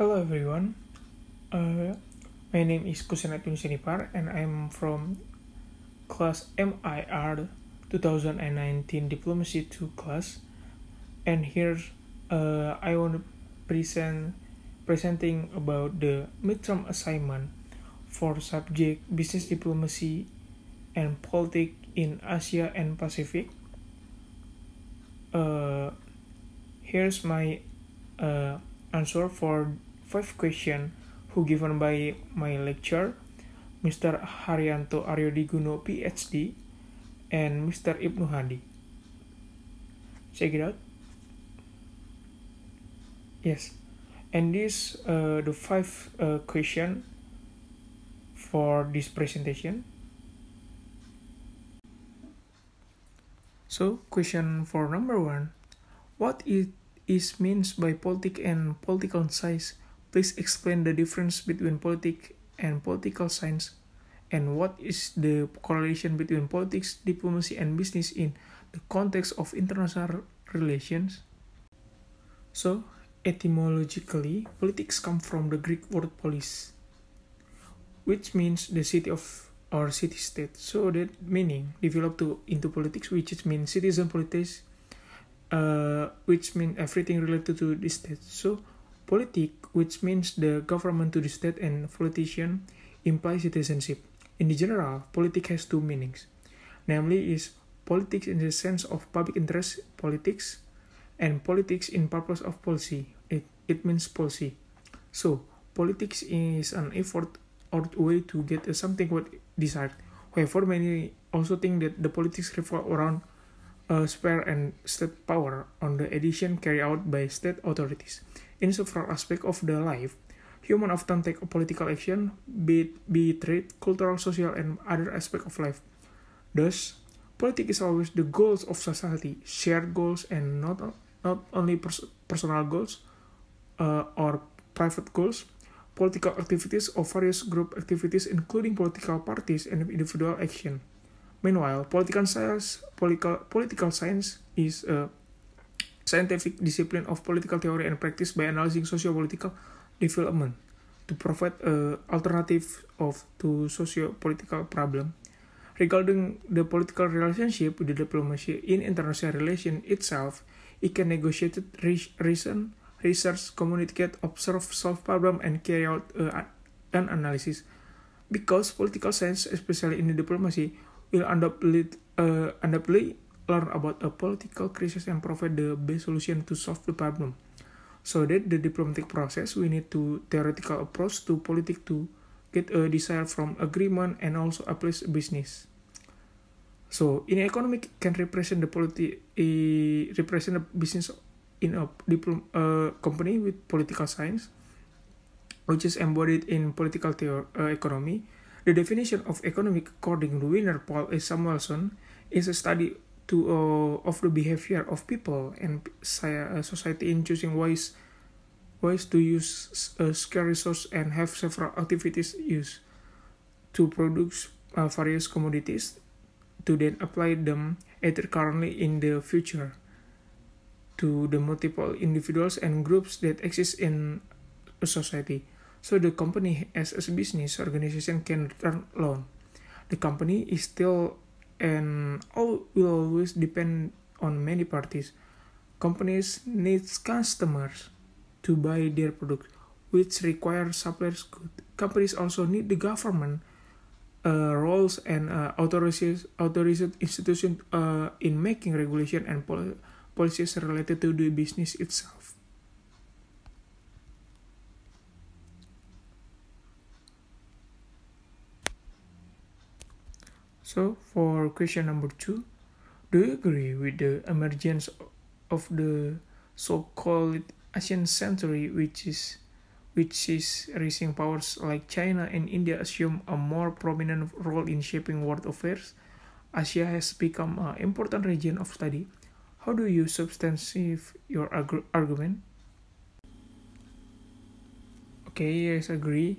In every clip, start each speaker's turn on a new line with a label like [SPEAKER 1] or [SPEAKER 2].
[SPEAKER 1] Hello everyone, uh, my name is Kusenatun Sinipar and I'm from class MIR 2019 Diplomacy 2 class and here uh, I want to present presenting about the midterm assignment for subject Business Diplomacy and Politics in Asia and Pacific. Uh, here's my uh, answer for Five question who given by my lecturer, Mr. Haryanto Aryodiguno PhD and Mr. Ibnu Hadi. Check it out. Yes, and this uh, the five uh, question for this presentation. So question for number one, what it is means by politic and political science Please explain the difference between politics and political science and what is the correlation between politics, diplomacy, and business in the context of international relations? So, etymologically, politics come from the Greek word polis, which means the city of or city state. So, that meaning developed to, into politics, which means citizen politics, uh, which means everything related to this state. So, Politic, which means the government to the state and politician, implies citizenship. In the general, politics has two meanings. Namely, is politics in the sense of public interest politics, and politics in purpose of policy. It, it means policy. So, politics is an effort or way to get something what desired. However, many also think that the politics revolve around uh, spare and state power on the addition carried out by state authorities. In several aspects of the life, humans often take a political action, be it, be it trade, cultural, social, and other aspects of life. Thus, politics is always the goals of society, shared goals, and not not only pers personal goals uh, or private goals. Political activities or various group activities, including political parties and individual action. Meanwhile, political science, political, political science is a scientific discipline of political theory and practice by analyzing socio-political development to provide a alternative of to socio-political problem. Regarding the political relationship with the diplomacy in international relation itself, it can negotiate reason, research, communicate, observe, solve problem, and carry out uh, an analysis. Because political science, especially in the diplomacy, will underplay, uh, underplay learn about a political crisis and provide the best solution to solve the problem. So that the diplomatic process, we need to theoretical approach to politics to get a desire from agreement and also a place business. So in economic can represent the politi uh, represent the business in a diplom uh, company with political science, which is embodied in political theory uh, economy. The definition of economic according to Winner Paul A. Samuelson is a study to uh, of the behavior of people and uh, society in choosing ways ways to use a uh, scarce resource and have several activities used to produce uh, various commodities to then apply them either currently in the future to the multiple individuals and groups that exist in a society. So the company as a business organization can turn loan. The company is still and all will always depend on many parties. Companies need customers to buy their products, which requires suppliers. Companies also need the government uh, roles and uh, authorized, authorized institutions uh, in making regulation and pol- policies related to the business itself. So, for question number two, do you agree with the emergence of the so-called Asian century, which is which is raising powers like China and India assume a more prominent role in shaping world affairs? Asia has become an important region of study. How do you substantiate your arg argument? Okay, yes, agree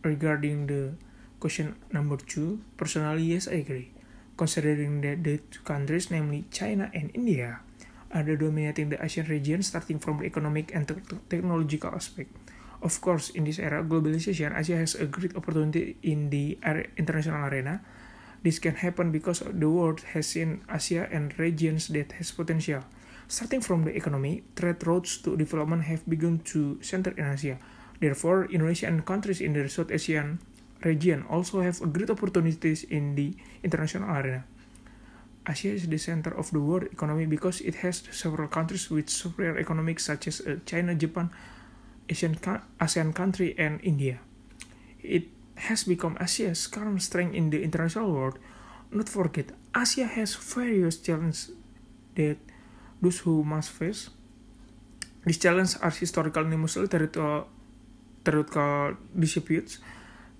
[SPEAKER 1] regarding the Question number two. Personally, yes, I agree. Considering that the two countries, namely China and India, are the dominating the Asian region starting from the economic and technological aspect. Of course, in this era globalization, Asia has a great opportunity in the international arena. This can happen because the world has seen Asia and regions that has potential. Starting from the economy, trade routes to development have begun to center in Asia. Therefore, Indonesia and countries in the South Asian region also have great opportunities in the international arena. Asia is the center of the world economy because it has several countries with superior economics such as uh, China, Japan, Asian ASEAN country, and India. It has become Asia's current strength in the international world. Not forget, Asia has various challenges that those who must face. These challenges are historical and mostly uh, territorial, territorial uh, disputes,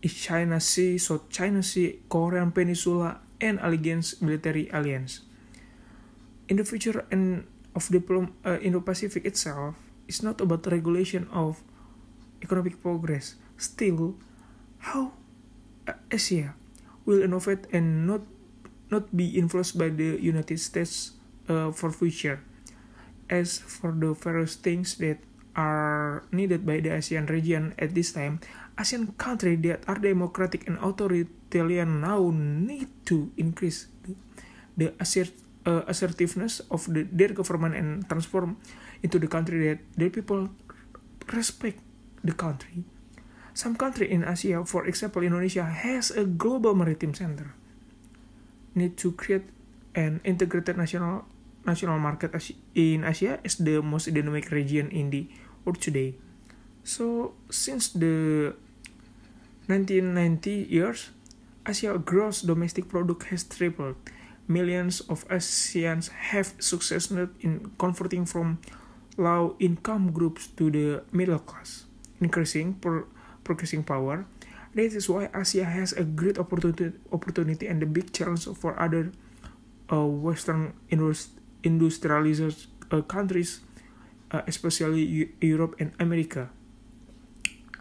[SPEAKER 1] China Sea, South China Sea, Korean Peninsula, and Alliance Military Alliance. In the future and of the uh, Indo-Pacific itself, it's not about regulation of economic progress. Still, how uh, Asia will innovate and not not be influenced by the United States uh, for future. As for the various things that are needed by the ASEAN region at this time, Asian country that are democratic and authoritarian now need to increase the assert, uh, assertiveness of the, their government and transform into the country that their people respect the country. Some country in Asia, for example Indonesia, has a global maritime center. Need to create an integrated national national market in Asia is the most dynamic region in the world today. So since the 1990 years, Asia gross domestic product has tripled. Millions of Asians have succeeded in converting from low income groups to the middle class, increasing per purchasing power. This is why Asia has a great opportunity, opportunity and a big challenge for other uh, Western industrialized uh, countries, uh, especially U Europe and America.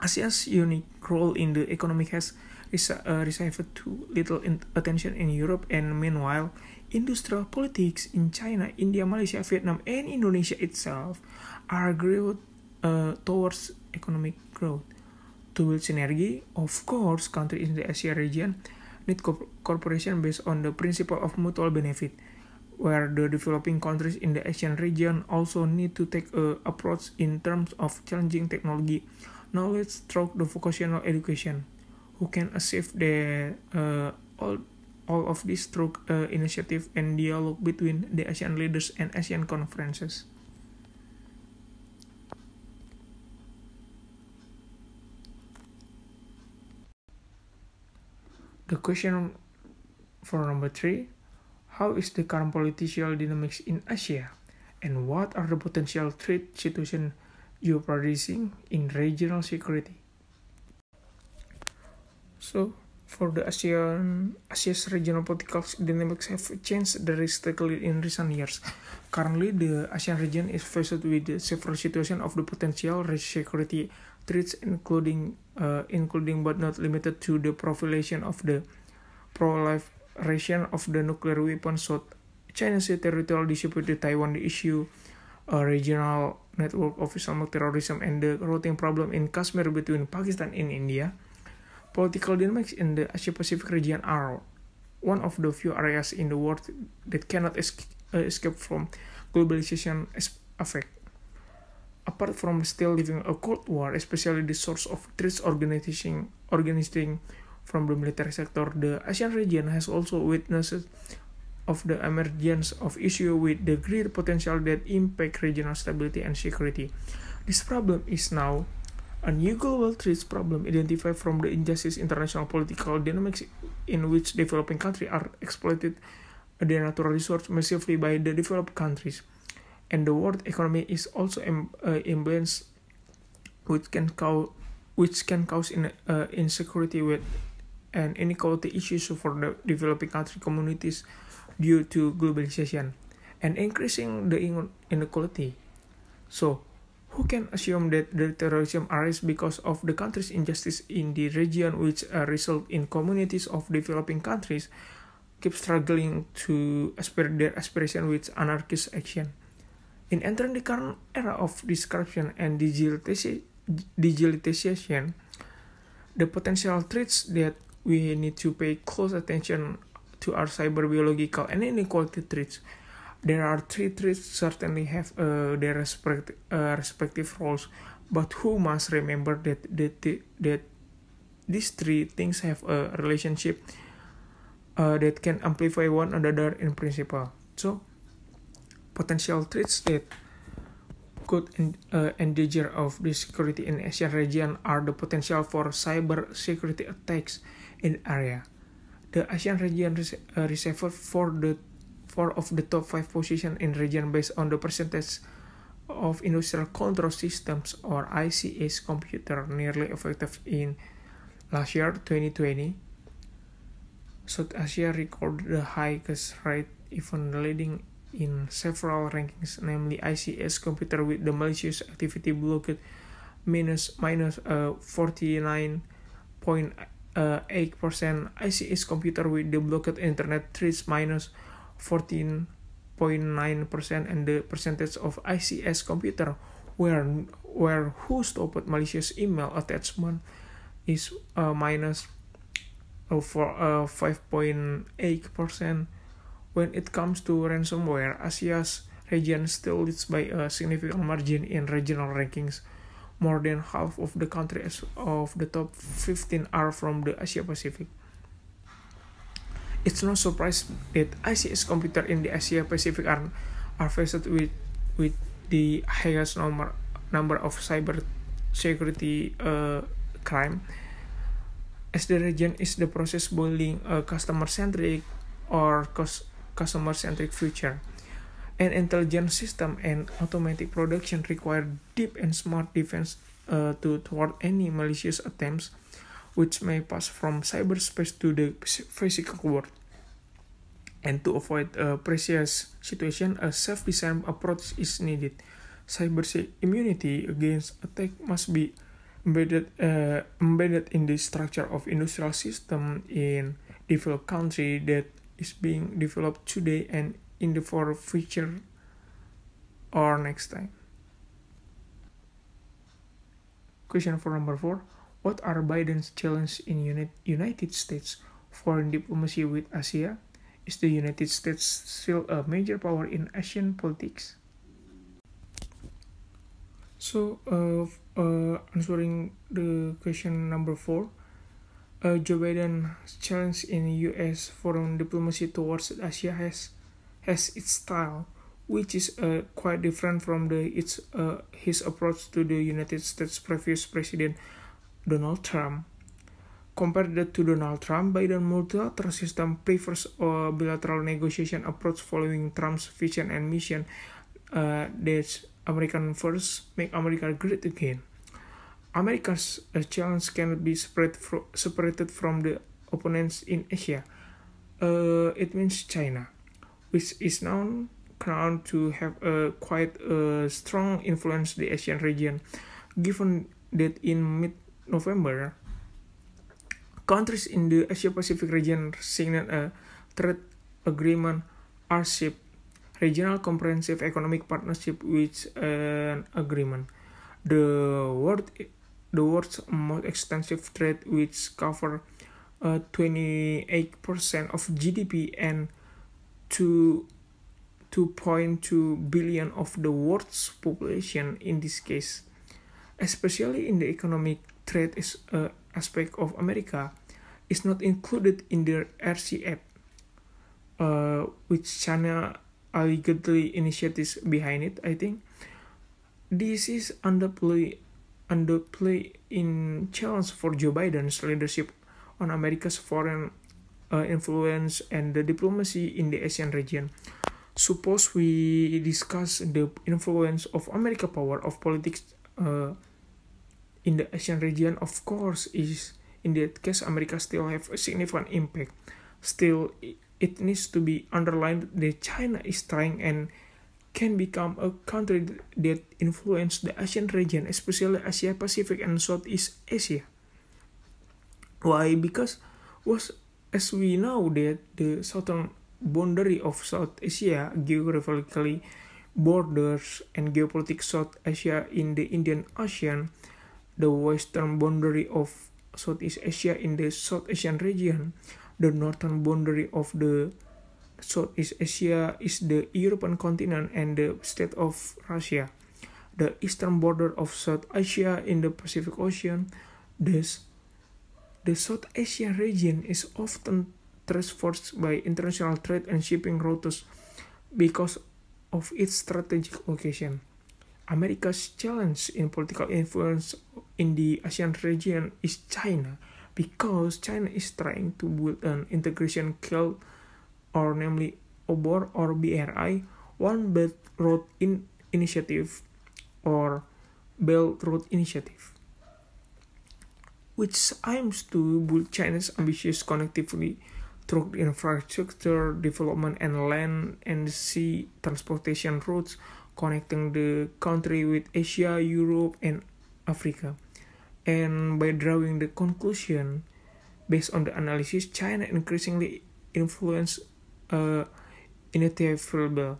[SPEAKER 1] Asia's unique role in the economy has uh, received too little attention in Europe, and meanwhile, industrial politics in China, India, Malaysia, Vietnam, and Indonesia itself are geared uh, towards economic growth. To build synergy, of course, countries in the Asia region need co- cooperation based on the principle of mutual benefit, where the developing countries in the Asian region also need to take a approach in terms of challenging technology knowledge through the vocational education, who can achieve the uh, all all of this through uh, initiative and dialogue between the Asian leaders and Asian conferences. The question for number three How is the current political dynamics in Asia? And what are the potential threat situation you producing in regional security. So, for the ASEAN, Asia's regional political dynamics have changed drastically in recent years. Currently, the ASEAN region is faced with several situations of the potential security threats, including, uh, including but not limited to the proliferation of the proliferation of the nuclear weapons, so China's territorial dispute, with Taiwan issue, a regional network of Islamic terrorism and the routing problem in Kashmir between Pakistan and India, political dynamics in the Asia-Pacific region are one of the few areas in the world that cannot uh, escape from globalization effect. Apart from still living a Cold War, especially the source of threats organizing, organizing from the military sector, the Asian region has also witnessed of the emergence of issue with the great potential that impact regional stability and security. This problem is now a new global trade problem identified from the injustice international political dynamics in which developing countries are exploited their natural resources massively by the developed countries. And the world economy is also Im- uh, which can cause which can cause in, uh, insecurity with and inequality issues for the developing country communities due to globalization and increasing the inequality. So, who can assume that the terrorism arises because of the country's injustice in the region which uh, result in communities of developing countries keep struggling to aspire their aspiration with anarchist action. In entering the current era of disruption and digitalization, the potential threats that we need to pay close attention to our cyberbiological and inequality threats, There are three threats certainly have uh, their respect, uh, respective roles, but who must remember that that that these three things have a relationship uh, that can amplify one another in principle. So, potential threats that could uh, endanger of the security in Asian region are the potential for cyber security attacks in area. The Asian region received uh, for the four of the top five positions in region based on the percentage of industrial control systems or ICS computer nearly effective in last year 2020. South Asia recorded the highest rate, even leading in several rankings, namely ICS computer with the malicious activity blocked minus minus uh, 49.8 uh, 8%. ICS computer with the blocked internet trees minus 14.9% and the percentage of ICS computer where where who stopped malicious email attachment is uh, minus for uh, 5.8%. Uh, When it comes to ransomware, Asia's region still leads by a significant margin in regional rankings more than half of the countries of the top 15 are from the Asia Pacific. It's no surprise that ICS computer in the Asia Pacific are, are faced with, with the highest number, number of cyber security uh, crime. As the region is the process building a customer-centric or customer-centric future. An intelligent system and automatic production require deep and smart defense uh, to thwart any malicious attempts which may pass from cyberspace to the physical world. And to avoid a uh, precious situation, a self design approach is needed. Cyber immunity against attack must be embedded, uh, embedded in the structure of industrial system in developed country that is being developed today and in the for future or next time. Question for number four. What are Biden's challenges in United States foreign diplomacy with Asia? Is the United States still a major power in Asian politics? So, uh, uh, answering the question number four, uh, Joe Biden's challenge in U.S. foreign diplomacy towards Asia has has its style, which is uh, quite different from the its uh, his approach to the United States previous president Donald Trump. Compared to Donald Trump, Biden multilateral system prefers a uh, bilateral negotiation approach following Trump's vision and mission uh, that American first make America great again. America's uh, challenge can be spread fro separated from the opponents in Asia. Uh, it means China which is known crowned to have a quite a strong influence the Asian region, given that in mid-November, countries in the Asia-Pacific region signed a trade agreement, RCEP, Regional Comprehensive Economic Partnership, which an agreement. The world, the world's most extensive trade, which cover uh, 28% of GDP and 2.2 billion of the world's population in this case, especially in the economic trade is, uh, aspect of America, is not included in the RCEP, uh, which China allegedly initiatives behind it, I think. This is underplay, underplay in challenge for Joe Biden's leadership on America's foreign uh, influence and the diplomacy in the Asian region. Suppose we discuss the influence of America power of politics uh, in the Asian region. Of course, is in that case America still have a significant impact. Still, it needs to be underlined that China is trying and can become a country that influence the Asian region, especially Asia Pacific and Southeast Asia. Why? Because was As we know that the southern boundary of South Asia geographically borders and geopolitics South Asia in the Indian Ocean, the western boundary of Southeast Asia in the South Asian region, the northern boundary of the Southeast Asia is the European continent and the state of Russia, the eastern border of South Asia in the Pacific Ocean, thus The South Asia region is often traversed by international trade and shipping routes because of its strategic location. America's challenge in political influence in the ASEAN region is China, because China is trying to build an integration kill or namely OBOR or BRI, One Belt Road in Initiative or Belt Road Initiative which aims to build China's ambitious connectivity through infrastructure development and land and sea transportation routes connecting the country with Asia, Europe, and Africa. And by drawing the conclusion based on the analysis, China increasingly influence uh, inevitable.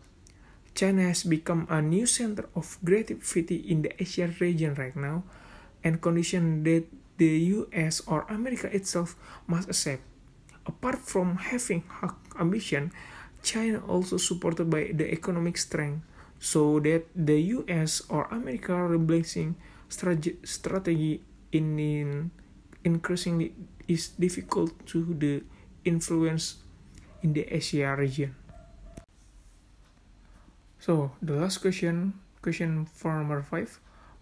[SPEAKER 1] China has become a new center of creativity in the Asian region right now, and condition that the US or America itself must accept. Apart from having ambition, China also supported by the economic strength, so that the US or America replacing strategy in, in increasingly is difficult to the influence in the Asia region. So the last question, question number five.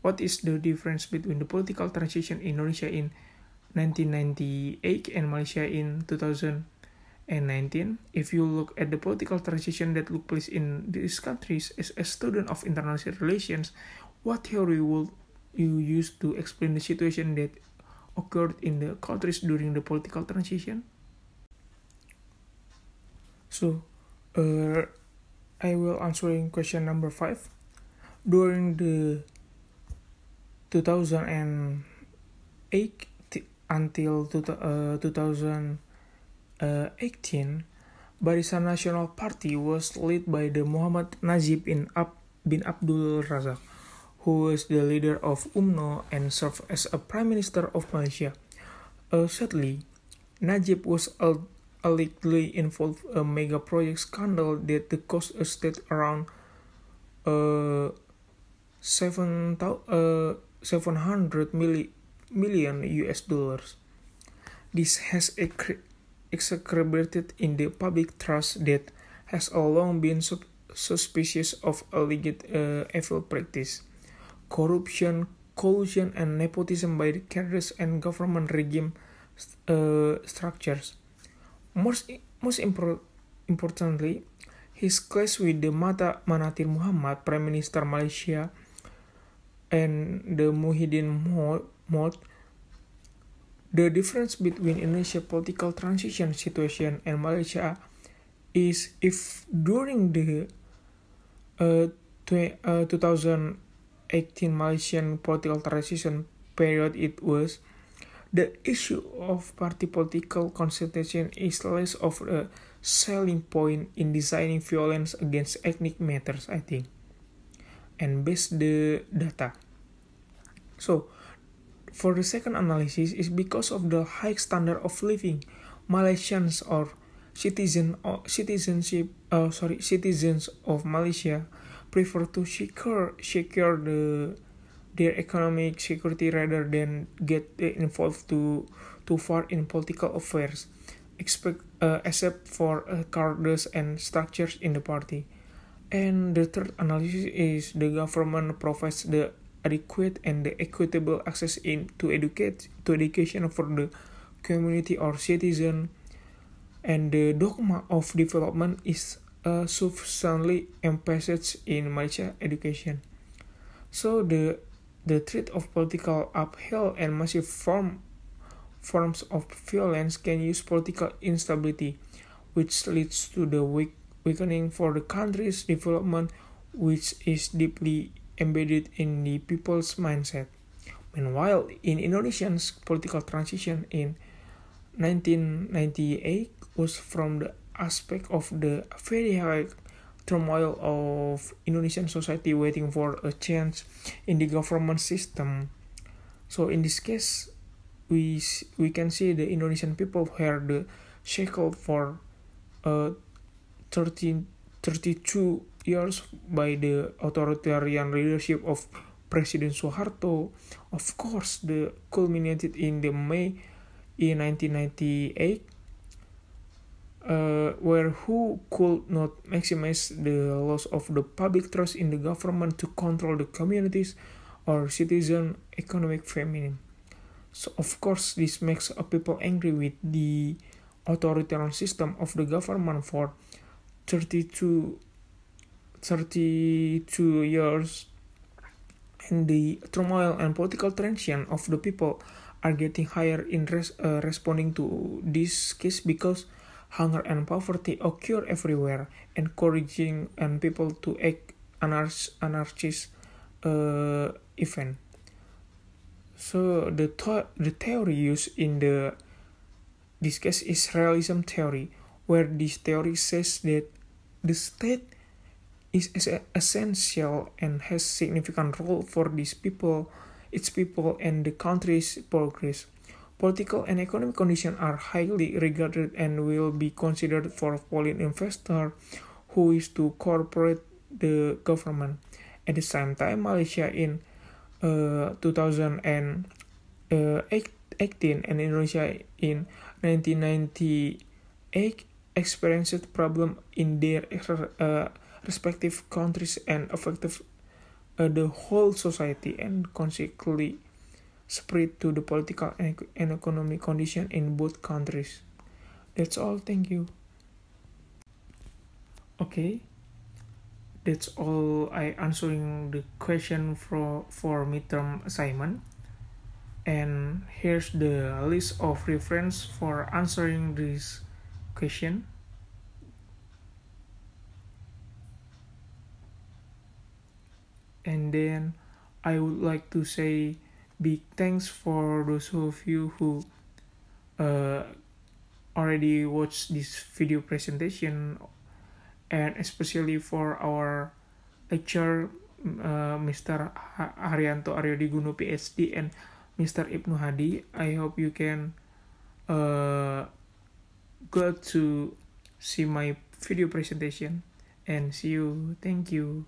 [SPEAKER 1] What is the difference between the political transition in Indonesia in 1998 and Malaysia in 2019? If you look at the political transition that took place in these countries as a student of international relations, what theory would you use to explain the situation that occurred in the countries during the political transition? So, uh, I will answering question number five. During the 2008 until uh, 2018, Barisan Nasional Party was led by the Muhammad Najib in Ab bin Abdul Razak, who was the leader of UMNO and served as a Prime Minister of Malaysia. Uh, sadly, Najib was allegedly involved a mega project scandal that the cost estate around uh, 7,000 uh, 700 million US dollars. This has exacerbated in the public trust that has long been sub- suspicious of alleged uh, evil practice, corruption, collusion, and nepotism by the cadres and government regime uh, structures. Most, most impor- importantly, his clash with the Mata Manatir Muhammad, Prime Minister Malaysia, and the Muhyiddin mode, the difference between Indonesia's political transition situation and Malaysia is if during the uh, tw- uh, 2018 Malaysian political transition period it was the issue of party political consultation is less of a selling point in designing violence against ethnic matters, I think and base the data. So, for the second analysis is because of the high standard of living Malaysians or citizen or citizenship uh, sorry citizens of Malaysia prefer to secure secure the their economic security rather than get involved too too far in political affairs, expect, uh, except for uh, and structures in the party. And the third analysis is the government provides the adequate and the equitable access in to educate to education for the community or citizen and the dogma of development is uh, sufficiently emphasized in Malaysia education. So the the threat of political upheaval and massive form, forms of violence can use political instability, which leads to the weak weakening for the country's development, which is deeply embedded in the people's mindset. Meanwhile, in Indonesia's political transition in 1998 was from the aspect of the very high turmoil of Indonesian society waiting for a change in the government system. So in this case, we we can see the Indonesian people were the shackle for a. 32 years by the authoritarian leadership of President Soeharto, of course, the culminated in the May in 1998, uh, where who could not maximize the loss of the public trust in the government to control the communities or citizen economic famine. So of course, this makes people angry with the authoritarian system of the government for 32, 32 years and the turmoil and political tension of the people are getting higher in res- uh, responding to this case because hunger and poverty occur everywhere, encouraging and people to act anarch- anarchist uh, event. So the the theory used in the this case is realism theory, where this theory says that the state is, is essential and has significant role for these people, its people, and the country's progress. Political and economic conditions are highly regarded and will be considered for foreign investor who is to cooperate the government. At the same time, Malaysia in uh, 2018 uh, and Indonesia in 1998 experienced problem in their uh, respective countries and affected uh, the whole society and consequently spread to the political and economic condition in both countries. That's all. Thank you. Okay. That's all I answering the question for for midterm assignment. And here's the list of reference for answering this question and then I would like to say big thanks for those of you who uh, already watched this video presentation and especially for our lecture uh, Mr. Haryanto Aryodiguno PhD and Mr. Ibnu Hadi I hope you can uh, glad to see my video presentation and see you thank you